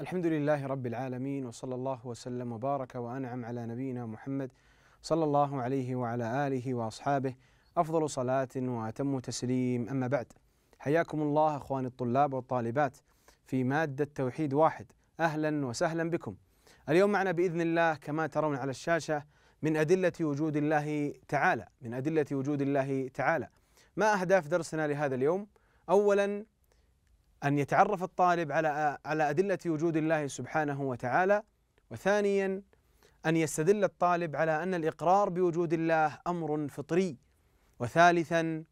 الحمد لله رب العالمين وصلى الله وسلم وبارك وانعم على نبينا محمد صلى الله عليه وعلى اله واصحابه افضل صلاه واتم تسليم اما بعد حياكم الله اخواني الطلاب والطالبات في ماده توحيد واحد اهلا وسهلا بكم. اليوم معنا باذن الله كما ترون على الشاشه من ادله وجود الله تعالى، من ادله وجود الله تعالى. ما اهداف درسنا لهذا اليوم؟ اولا أن يتعرف الطالب على على أدلة وجود الله سبحانه وتعالى وثانيا أن يستدل الطالب على أن الإقرار بوجود الله أمر فطري وثالثا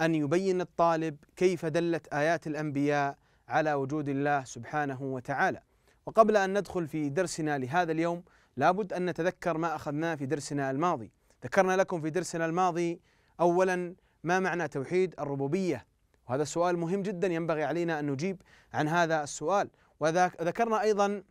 أن يبين الطالب كيف دلت آيات الأنبياء على وجود الله سبحانه وتعالى وقبل أن ندخل في درسنا لهذا اليوم لابد أن نتذكر ما أخذناه في درسنا الماضي ذكرنا لكم في درسنا الماضي أولا ما معنى توحيد الربوبية وهذا سؤال مهم جدا ينبغي علينا أن نجيب عن هذا السؤال وذكرنا أيضا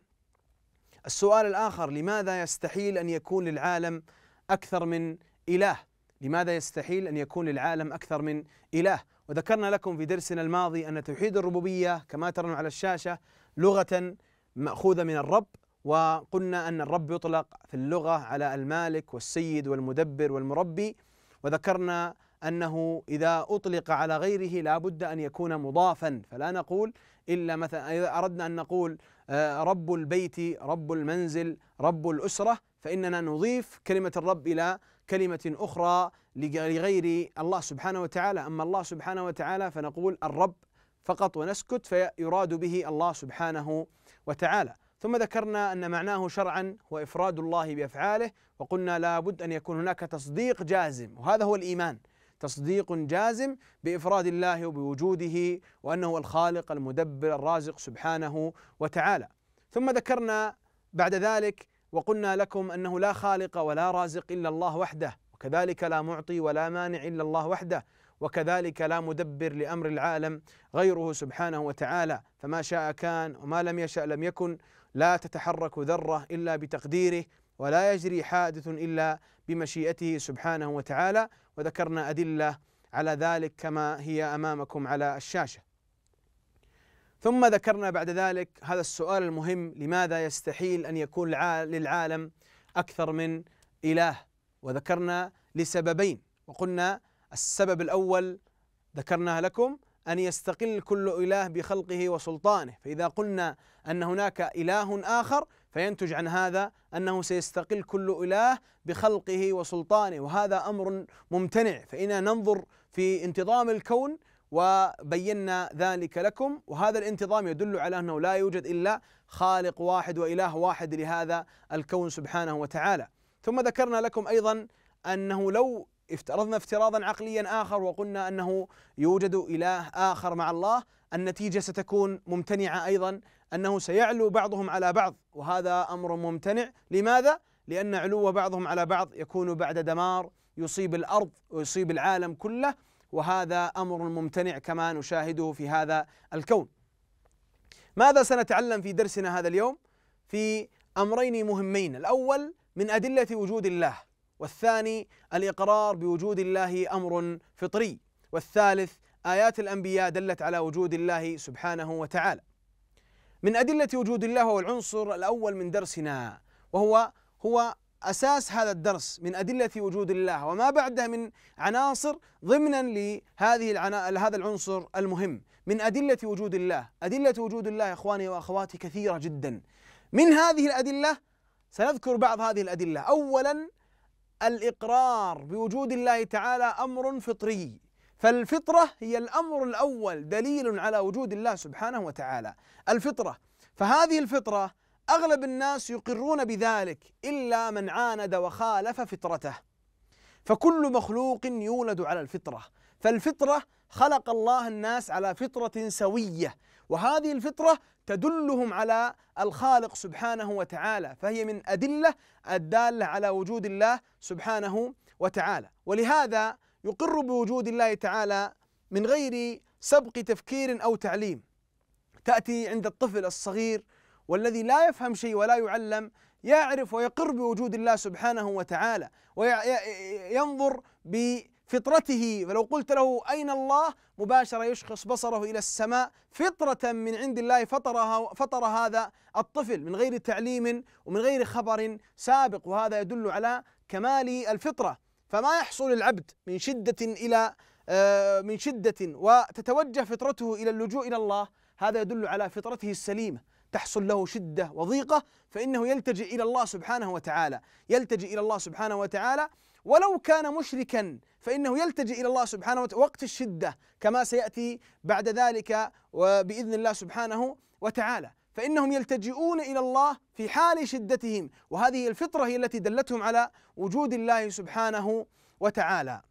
السؤال الآخر لماذا يستحيل أن يكون للعالم أكثر من إله لماذا يستحيل أن يكون للعالم أكثر من إله وذكرنا لكم في درسنا الماضي أن توحيد الربوبية كما ترون على الشاشة لغة مأخوذة من الرب وقلنا أن الرب يطلق في اللغة على المالك والسيد والمدبر والمربي وذكرنا أنه إذا أطلق على غيره لا بد أن يكون مضافا فلا نقول إلا مثلا إذا أردنا أن نقول آه، رب البيت رب المنزل رب الأسرة فإننا نضيف كلمة الرب إلى كلمة أخرى لغير الله سبحانه وتعالى أما الله سبحانه وتعالى فنقول الرب فقط ونسكت فيراد به الله سبحانه وتعالى ثم ذكرنا أن معناه شرعا هو إفراد الله بأفعاله وقلنا لابد أن يكون هناك تصديق جازم وهذا هو الإيمان تصديق جازم بافراد الله وبوجوده وانه الخالق المدبر الرازق سبحانه وتعالى ثم ذكرنا بعد ذلك وقلنا لكم انه لا خالق ولا رازق الا الله وحده وكذلك لا معطي ولا مانع الا الله وحده وكذلك لا مدبر لامر العالم غيره سبحانه وتعالى فما شاء كان وما لم يشا لم يكن لا تتحرك ذره الا بتقديره ولا يجري حادث إلا بمشيئته سبحانه وتعالى وذكرنا أدلة على ذلك كما هي أمامكم على الشاشة ثم ذكرنا بعد ذلك هذا السؤال المهم لماذا يستحيل أن يكون للعالم أكثر من إله وذكرنا لسببين وقلنا السبب الأول ذكرناه لكم أن يستقل كل إله بخلقه وسلطانه فإذا قلنا أن هناك إله آخر فينتج عن هذا أنه سيستقل كل إله بخلقه وسلطانه وهذا أمر ممتنع فاننا ننظر في انتظام الكون وبينا ذلك لكم وهذا الانتظام يدل على أنه لا يوجد إلا خالق واحد وإله واحد لهذا الكون سبحانه وتعالى ثم ذكرنا لكم أيضا أنه لو افترضنا افتراضا عقليا آخر وقلنا أنه يوجد إله آخر مع الله النتيجة ستكون ممتنعة أيضا أنه سيعلو بعضهم على بعض وهذا أمر ممتنع لماذا؟ لأن علو بعضهم على بعض يكون بعد دمار يصيب الأرض ويصيب العالم كله وهذا أمر ممتنع كما نشاهده في هذا الكون ماذا سنتعلم في درسنا هذا اليوم؟ في أمرين مهمين الأول من أدلة وجود الله والثاني الإقرار بوجود الله أمر فطري والثالث آيات الأنبياء دلت على وجود الله سبحانه وتعالى من أدلة وجود الله هو العنصر الأول من درسنا وهو هو أساس هذا الدرس من أدلة وجود الله وما بعدها من عناصر ضمنا لهذه العنا... لهذا العنصر المهم من أدلة وجود الله أدلة وجود الله إخواني وأخواتي كثيرة جدا من هذه الأدلة سنذكر بعض هذه الأدلة أولا الإقرار بوجود الله تعالى أمر فطري فالفطرة هي الأمر الأول دليل على وجود الله سبحانه وتعالى الفطرة فهذه الفطرة أغلب الناس يقرون بذلك إلا من عاند وخالف فطرته فكل مخلوق يولد على الفطرة فالفطرة خلق الله الناس على فطرة سوية وهذه الفطرة تدلهم على الخالق سبحانه وتعالى فهي من أدلة الدالة على وجود الله سبحانه وتعالى ولهذا يقر بوجود الله تعالى من غير سبق تفكير او تعليم تاتي عند الطفل الصغير والذي لا يفهم شيء ولا يعلم يعرف ويقر بوجود الله سبحانه وتعالى وينظر بفطرته فلو قلت له اين الله مباشره يشخص بصره الى السماء فطره من عند الله فطرها فطر هذا الطفل من غير تعليم ومن غير خبر سابق وهذا يدل على كمال الفطره فما يحصل العبد من شدة إلى آه، من شدة وتتوجه فطرته إلى اللجوء إلى الله هذا يدل على فطرته السليمة تحصل له شدة وضيقة فإنه يلتجئ إلى الله سبحانه وتعالى يلتجئ إلى الله سبحانه وتعالى ولو كان مشركا فإنه يلتجئ إلى الله سبحانه وتعالى وقت الشدة كما سيأتي بعد ذلك وبإذن الله سبحانه وتعالى فإنهم يلتجئون إلى الله في حال شدتهم وهذه الفطرة هي التي دلتهم على وجود الله سبحانه وتعالى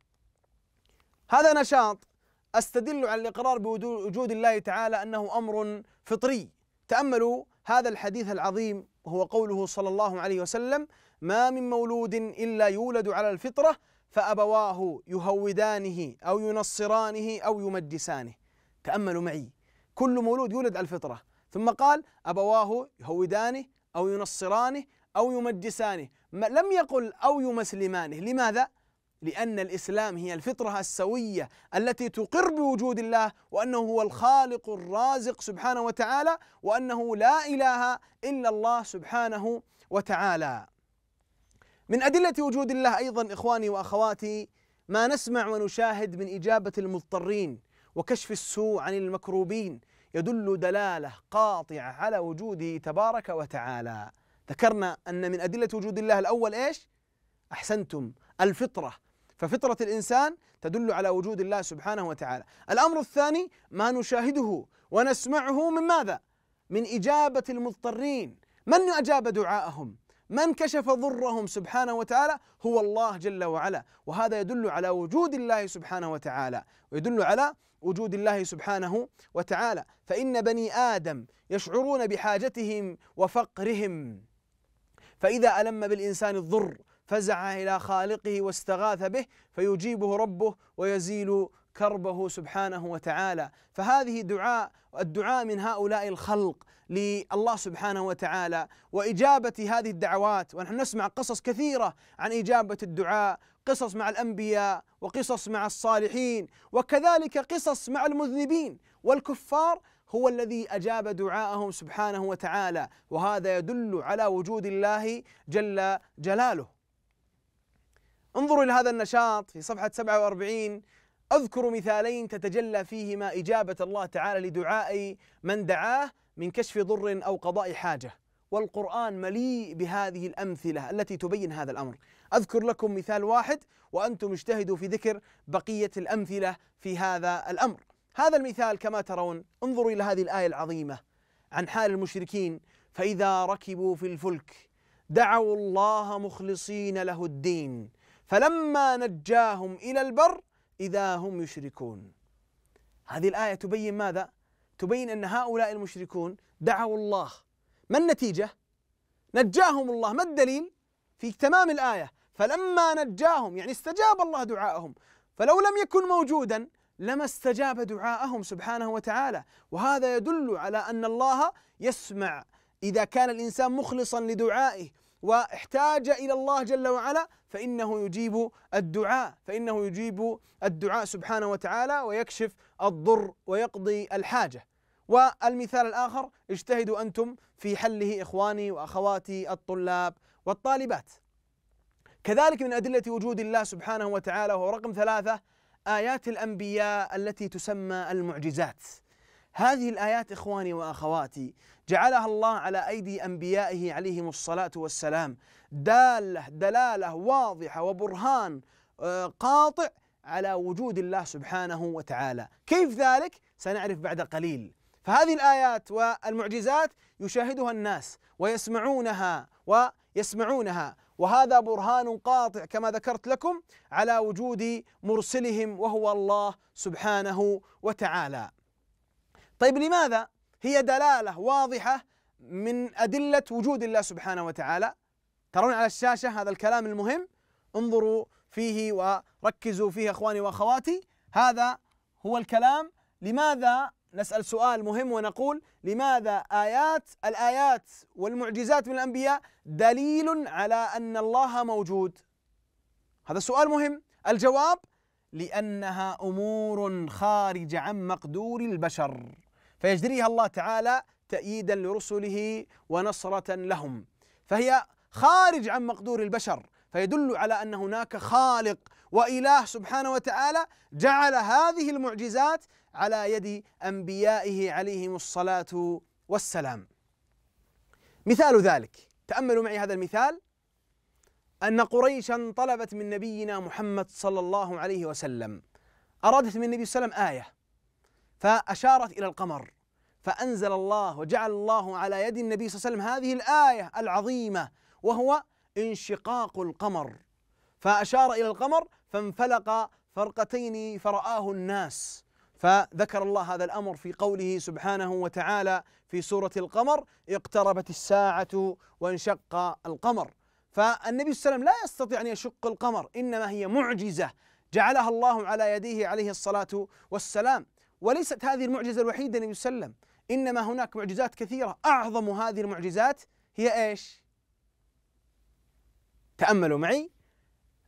هذا نشاط استدل على الاقرار بوجود الله تعالى انه امر فطري تاملوا هذا الحديث العظيم وهو قوله صلى الله عليه وسلم ما من مولود الا يولد على الفطره فابواه يهودانه او ينصرانه او يمجسانه تاملوا معي كل مولود يولد على الفطره ثم قال أبواه يهودانه أو ينصرانه أو يمجسانه لم يقل أو يمسلمانه لماذا؟ لأن الإسلام هي الفطرة السوية التي تقر بوجود الله وأنه هو الخالق الرازق سبحانه وتعالى وأنه لا إله إلا الله سبحانه وتعالى. من أدلة وجود الله أيضا إخواني وأخواتي ما نسمع ونشاهد من إجابة المضطرين وكشف السوء عن المكروبين يدل دلالة قاطعة على وجوده تبارك وتعالى ذكرنا أن من أدلة وجود الله الأول إيش؟ أحسنتم الفطرة ففطرة الإنسان تدل على وجود الله سبحانه وتعالى الأمر الثاني ما نشاهده ونسمعه من ماذا؟ من إجابة المضطرين من أجاب دعاءهم؟ من كشف ضرهم سبحانه وتعالى هو الله جل وعلا وهذا يدل على وجود الله سبحانه وتعالى ويدل على وجود الله سبحانه وتعالى فإن بني آدم يشعرون بحاجتهم وفقرهم فإذا ألم بالإنسان الضر فزع إلى خالقه واستغاث به فيجيبه ربه ويزيل كربه سبحانه وتعالى فهذه دعاء الدعاء من هؤلاء الخلق لله سبحانه وتعالى وإجابة هذه الدعوات ونحن نسمع قصص كثيرة عن إجابة الدعاء قصص مع الأنبياء وقصص مع الصالحين وكذلك قصص مع المذنبين والكفار هو الذي أجاب دعاءهم سبحانه وتعالى وهذا يدل على وجود الله جل جلاله انظروا إلى هذا النشاط في صفحة 47 أذكر مثالين تتجلى فيهما إجابة الله تعالى لدعاء من دعاه من كشف ضر أو قضاء حاجة والقرآن مليء بهذه الأمثلة التي تبين هذا الأمر أذكر لكم مثال واحد وأنتم اجتهدوا في ذكر بقية الأمثلة في هذا الأمر هذا المثال كما ترون انظروا إلى هذه الآية العظيمة عن حال المشركين فإذا ركبوا في الفلك دعوا الله مخلصين له الدين فلما نجاهم إلى البر إذا هم يشركون هذه الآية تبين ماذا؟ تبين أن هؤلاء المشركون دعوا الله ما النتيجة؟ نجاهم الله ما الدليل؟ في تمام الآية فلما نجاهم يعني استجاب الله دعاءهم فلو لم يكن موجودا لما استجاب دعاءهم سبحانه وتعالى وهذا يدل على أن الله يسمع إذا كان الإنسان مخلصا لدعائه واحتاج الى الله جل وعلا فانه يجيب الدعاء فانه يجيب الدعاء سبحانه وتعالى ويكشف الضر ويقضي الحاجه والمثال الاخر اجتهدوا انتم في حله اخواني واخواتي الطلاب والطالبات كذلك من ادله وجود الله سبحانه وتعالى وهو رقم ثلاثه ايات الانبياء التي تسمى المعجزات هذه الآيات إخواني وأخواتي جعلها الله على أيدي أنبيائه عليهم الصلاة والسلام دالة دلالة واضحة وبرهان آه، قاطع على وجود الله سبحانه وتعالى كيف ذلك؟ سنعرف بعد قليل فهذه الآيات والمعجزات يشاهدها الناس ويسمعونها ويسمعونها وهذا برهان قاطع كما ذكرت لكم على وجود مرسلهم وهو الله سبحانه وتعالى طيب لماذا؟ هي دلاله واضحه من ادله وجود الله سبحانه وتعالى ترون على الشاشه هذا الكلام المهم انظروا فيه وركزوا فيه اخواني واخواتي هذا هو الكلام لماذا نسال سؤال مهم ونقول لماذا ايات الايات والمعجزات من الانبياء دليل على ان الله موجود هذا سؤال مهم الجواب لانها امور خارجه عن مقدور البشر فيجريها الله تعالى تأييدا لرسله ونصرة لهم فهي خارج عن مقدور البشر فيدل على ان هناك خالق واله سبحانه وتعالى جعل هذه المعجزات على يد انبيائه عليهم الصلاه والسلام. مثال ذلك تاملوا معي هذا المثال ان قريشا طلبت من نبينا محمد صلى الله عليه وسلم ارادت من النبي صلى الله عليه وسلم ايه فأشارت إلى القمر فأنزل الله وجعل الله على يد النبي صلى الله عليه وسلم هذه الآية العظيمة وهو انشقاق القمر فأشار إلى القمر فانفلق فرقتين فرآه الناس فذكر الله هذا الأمر في قوله سبحانه وتعالى في سورة القمر اقتربت الساعة وانشق القمر فالنبي صلى الله عليه وسلم لا يستطيع أن يشق القمر إنما هي معجزة جعلها الله على يديه عليه الصلاة والسلام وليست هذه المعجزة الوحيدة النبي صلى الله عليه وسلم إنما هناك معجزات كثيرة أعظم هذه المعجزات هي إيش تأملوا معي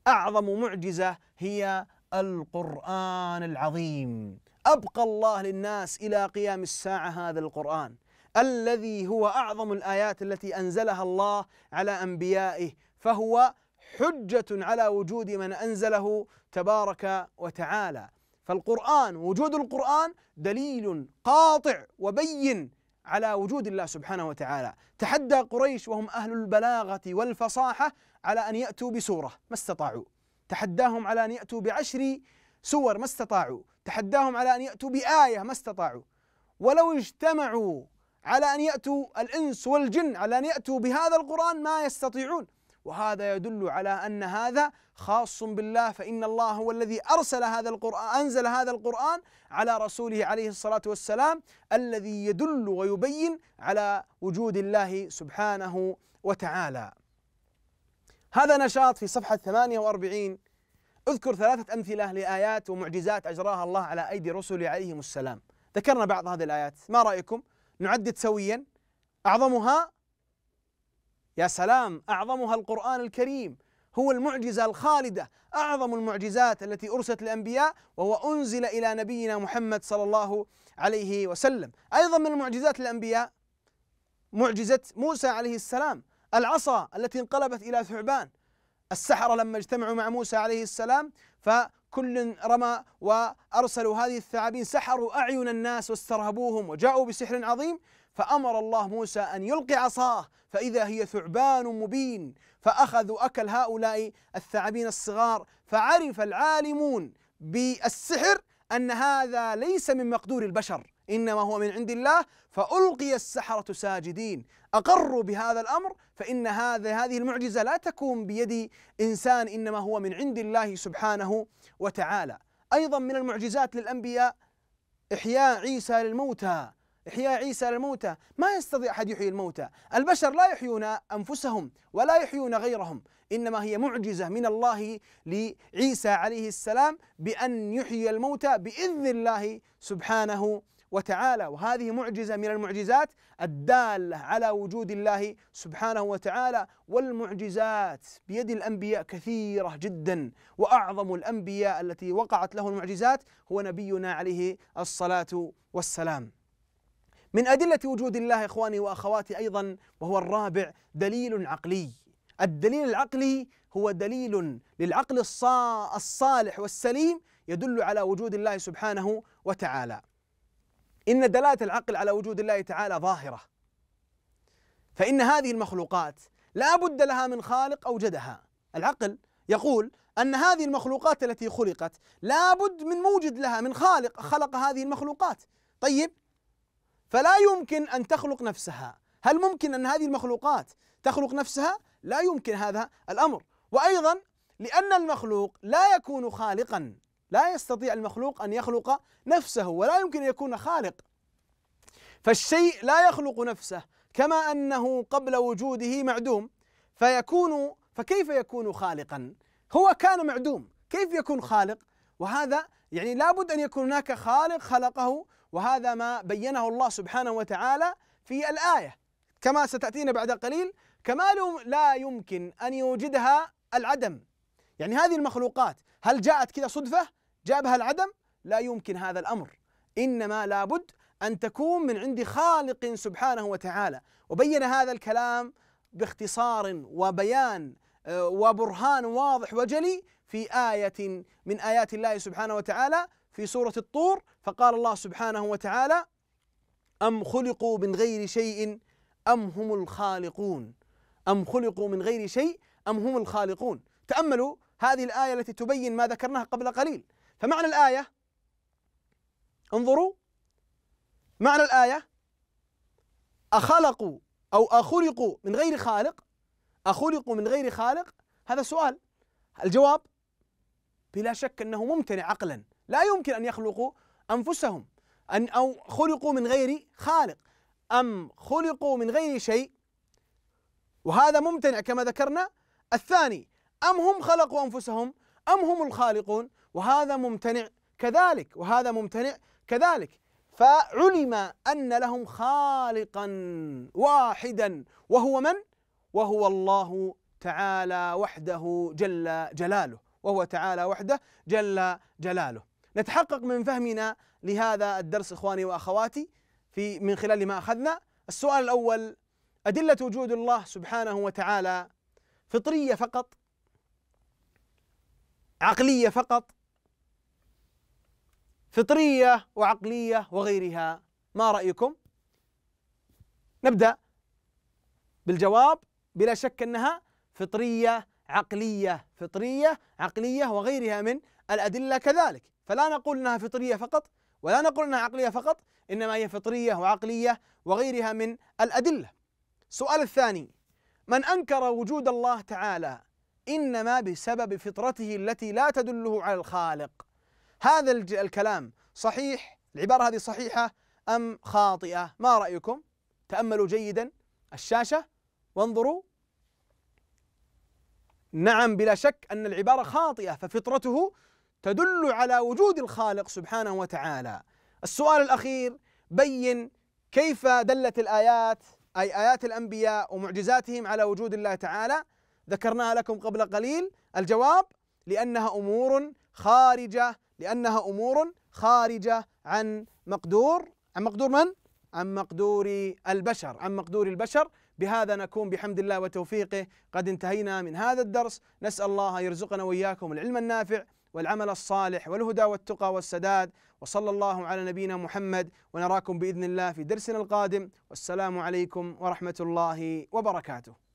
أعظم معجزة هي القرآن العظيم أبقى الله للناس إلى قيام الساعة هذا القرآن الذي هو أعظم الآيات التي أنزلها الله على أنبيائه فهو حجة على وجود من أنزله تبارك وتعالى فالقرآن وجود القرآن دليل قاطع وبين على وجود الله سبحانه وتعالى تحدى قريش وهم أهل البلاغة والفصاحة على أن يأتوا بسورة ما استطاعوا تحداهم على أن يأتوا بعشر سور ما استطاعوا تحداهم على أن يأتوا بآية ما استطاعوا ولو اجتمعوا على أن يأتوا الإنس والجن على أن يأتوا بهذا القرآن ما يستطيعون وهذا يدل على أن هذا خاص بالله فإن الله هو الذي أرسل هذا القرآن أنزل هذا القرآن على رسوله عليه الصلاة والسلام الذي يدل ويبين على وجود الله سبحانه وتعالى هذا نشاط في صفحة 48 اذكر ثلاثة أمثلة لآيات ومعجزات أجراها الله على أيدي رسله عليهم السلام ذكرنا بعض هذه الآيات ما رأيكم نعدد سويا أعظمها يا سلام اعظمها القران الكريم هو المعجزه الخالده اعظم المعجزات التي ارسلت للانبياء وهو انزل الى نبينا محمد صلى الله عليه وسلم ايضا من المعجزات الأنبياء معجزه موسى عليه السلام العصا التي انقلبت الى ثعبان السحره لما اجتمعوا مع موسى عليه السلام فكل رمى وارسلوا هذه الثعابين سحروا اعين الناس واسترهبوهم وجاءوا بسحر عظيم فأمر الله موسى أن يلقي عصاه فإذا هي ثعبان مبين فأخذوا أكل هؤلاء الثعابين الصغار فعرف العالمون بالسحر أن هذا ليس من مقدور البشر انما هو من عند الله فالقي السحره ساجدين اقروا بهذا الامر فان هذا هذه المعجزه لا تكون بيد انسان انما هو من عند الله سبحانه وتعالى ايضا من المعجزات للانبياء احياء عيسى للموتى إحياء عيسى للموتى ما يستطيع أحد يحيي الموتى البشر لا يحيون أنفسهم ولا يحيون غيرهم إنما هي معجزة من الله لعيسى عليه السلام بأن يحيي الموتى بإذن الله سبحانه وتعالى وهذه معجزة من المعجزات الدالة على وجود الله سبحانه وتعالى والمعجزات بيد الأنبياء كثيرة جدا وأعظم الأنبياء التي وقعت له المعجزات هو نبينا عليه الصلاة والسلام من أدلة وجود الله إخواني وأخواتي أيضا وهو الرابع دليل عقلي الدليل العقلي هو دليل للعقل الصالح والسليم يدل على وجود الله سبحانه وتعالى إن دلالة العقل على وجود الله تعالى ظاهرة فإن هذه المخلوقات لا بد لها من خالق أوجدها العقل يقول أن هذه المخلوقات التي خلقت لا بد من موجد لها من خالق خلق هذه المخلوقات طيب فلا يمكن ان تخلق نفسها، هل ممكن ان هذه المخلوقات تخلق نفسها؟ لا يمكن هذا الامر، وايضا لان المخلوق لا يكون خالقا، لا يستطيع المخلوق ان يخلق نفسه ولا يمكن ان يكون خالق. فالشيء لا يخلق نفسه كما انه قبل وجوده معدوم فيكون فكيف يكون خالقا؟ هو كان معدوم، كيف يكون خالق؟ وهذا يعني لابد ان يكون هناك خالق خلقه وهذا ما بينه الله سبحانه وتعالى في الآية كما ستأتينا بعد قليل كمال لا يمكن أن يوجدها العدم يعني هذه المخلوقات هل جاءت كذا صدفة جابها العدم لا يمكن هذا الأمر إنما لابد أن تكون من عند خالق سبحانه وتعالى وبين هذا الكلام باختصار وبيان آه، وبرهان واضح وجلي في آية من آيات الله سبحانه وتعالى في سورة الطور فقال الله سبحانه وتعالى أم خلقوا من غير شيء أم هم الخالقون أم خلقوا من غير شيء أم هم الخالقون تأملوا هذه الآية التي تبين ما ذكرناها قبل قليل فمعنى الآية انظروا معنى الآية أخلقوا أو أخلقوا من غير خالق أخلقوا من غير خالق هذا سؤال الجواب بلا شك أنه ممتنع عقلا لا يمكن أن يخلقوا أنفسهم أن أو خلقوا من غير خالق أم خلقوا من غير شيء وهذا ممتنع كما ذكرنا الثاني أم هم خلقوا أنفسهم أم هم الخالقون وهذا ممتنع كذلك وهذا ممتنع كذلك فعلم أن لهم خالقا واحدا وهو من؟ وهو الله تعالى وحده جل جلاله وهو تعالى وحده جل جلاله نتحقق من فهمنا لهذا الدرس اخواني واخواتي في من خلال ما اخذنا السؤال الاول ادله وجود الله سبحانه وتعالى فطريه فقط عقليه فقط فطريه وعقليه وغيرها ما رايكم نبدا بالجواب بلا شك انها فطريه عقليه فطريه عقليه وغيرها من الادله كذلك فلا نقول انها فطريه فقط ولا نقول انها عقليه فقط انما هي فطريه وعقليه وغيرها من الادله. السؤال الثاني من انكر وجود الله تعالى انما بسبب فطرته التي لا تدله على الخالق. هذا الكلام صحيح؟ العباره هذه صحيحه ام خاطئه؟ ما رايكم؟ تاملوا جيدا الشاشه وانظروا نعم بلا شك ان العباره خاطئه ففطرته تدل على وجود الخالق سبحانه وتعالى السؤال الأخير بين كيف دلت الآيات أي آيات الأنبياء ومعجزاتهم على وجود الله تعالى ذكرناها لكم قبل قليل الجواب لأنها أمور خارجة لأنها أمور خارجة عن مقدور عن مقدور من؟ عن مقدور البشر عن مقدور البشر بهذا نكون بحمد الله وتوفيقه قد انتهينا من هذا الدرس نسأل الله يرزقنا وإياكم العلم النافع والعمل الصالح والهدى والتقى والسداد وصلى الله على نبينا محمد ونراكم باذن الله في درسنا القادم والسلام عليكم ورحمه الله وبركاته